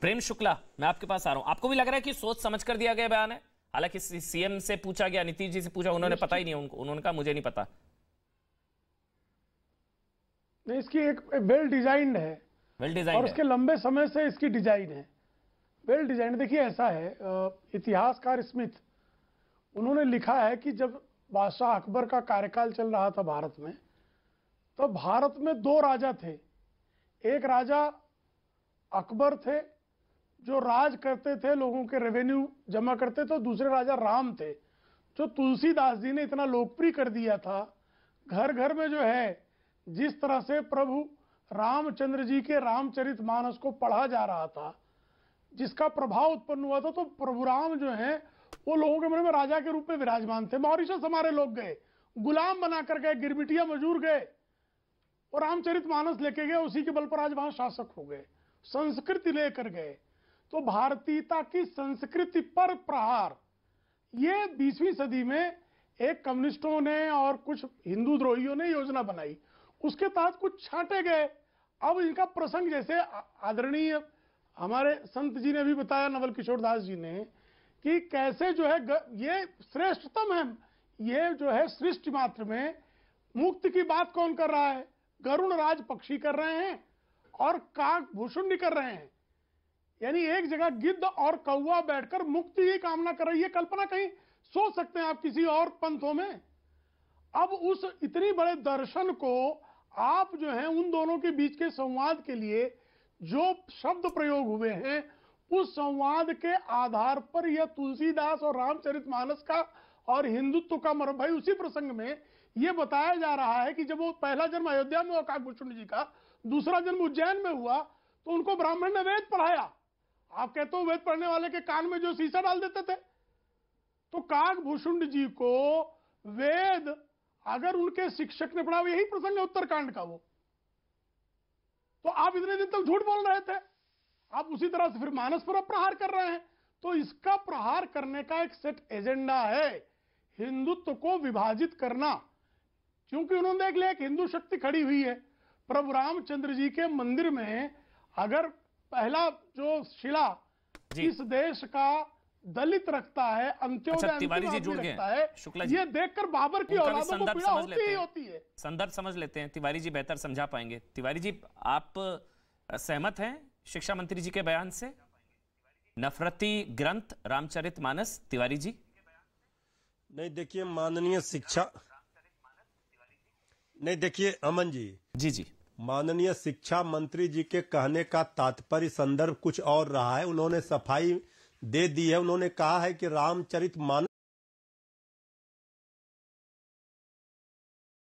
प्रेम शुक्ला मैं आपके पास आ रहा हूं आपको भी लग रहा है कि सोच समझ कर दिया गया बयान है हालांकि सीएम से पूछा गया नीतीश जी से पूछा उन्होंने पता ही नहीं उनको उन्होंने कहा मुझे नहीं पता नहीं इसकी एक वेल डिजाइन है वेल डिजाइन और उसके लंबे समय से इसकी डिजाइन है वेल डिजाइन देखिए ऐसा है इतिहासकार स्मिथ उन्होंने लिखा है कि जब बादशाह अकबर का कार्यकाल चल रहा था भारत में तो भारत में दो राजा थे एक राजा अकबर थे जो राज करते थे लोगों के रेवेन्यू जमा करते थे दूसरे राजा राम थे जो तुलसीदास जी ने इतना लोकप्रिय कर दिया था घर घर में जो है जिस तरह से प्रभु रामचंद्र जी के रामचरित मानस को पढ़ा जा रहा था जिसका प्रभाव उत्पन्न हुआ था तो प्रभु राम जो है वो लोगों के मन में राजा के रूप में विराजमान थे मॉरिशस हमारे लोग गए गुलाम बनाकर गए गिरमिटिया मजूर गए और रामचरित मानस लेके गए उसी के बल पर आज वहां शासक हो गए संस्कृति लेकर गए तो भारतीयता की संस्कृति पर प्रहार ये 20वीं सदी में एक कम्युनिस्टों ने और कुछ हिंदू द्रोहियों ने योजना बनाई उसके तहत कुछ छांटे गए अब इनका प्रसंग जैसे आदरणीय हमारे संत जी ने भी बताया नवल किशोर दास जी ने कि कैसे जो है ये श्रेष्ठतम है ये जो है सृष्टि मात्र में मुक्त की बात कौन कर रहा है गरुण राज पक्षी कर रहे हैं और काक भूषण कर रहे हैं यानी एक जगह गिद्ध और कौआ बैठकर मुक्ति की कामना कर रही है कल्पना कहीं सोच सकते हैं आप किसी और पंथों में अब उस इतनी बड़े दर्शन को आप जो है उन दोनों के बीच के संवाद के लिए जो शब्द प्रयोग हुए हैं उस संवाद के आधार पर यह तुलसीदास और रामचरितमानस का और हिंदुत्व का भाई उसी प्रसंग में यह बताया जा रहा है कि जब वो पहला जन्म अयोध्या में हुआ काकभूषण जी का दूसरा जन्म उज्जैन में हुआ तो उनको ब्राह्मण ने वेद पढ़ाया आप कहते हो वेद पढ़ने वाले के कान में जो शीशा डाल देते थे तो काग भूषुंड जी को वेद अगर उनके शिक्षक ने पढ़ा यही प्रसंग है उत्तरकांड का वो तो आप इतने दिन तक झूठ बोल रहे थे आप उसी तरह से फिर मानस पर प्रहार कर रहे हैं तो इसका प्रहार करने का एक सेट एजेंडा है हिंदुत्व को विभाजित करना क्योंकि उन्होंने देख लिया एक हिंदू शक्ति खड़ी हुई है प्रभु रामचंद्र जी के मंदिर में अगर पहला जो शिला इस देश का दलित रखता है अंत्योदय अच्छा, तिवारी जी जुड़ गए शुक्ला जी ये देखकर बाबर की औलादों को पीड़ा होती ही होती है संदर्भ समझ लेते हैं तिवारी जी बेहतर समझा पाएंगे तिवारी जी आप सहमत हैं शिक्षा मंत्री जी के बयान से नफरती ग्रंथ रामचरित मानस तिवारी जी नहीं देखिए माननीय शिक्षा नहीं देखिए अमन जी जी जी माननीय शिक्षा मंत्री जी के कहने का तात्पर्य संदर्भ कुछ और रहा है उन्होंने सफाई दे दी है उन्होंने कहा है कि रामचरित मान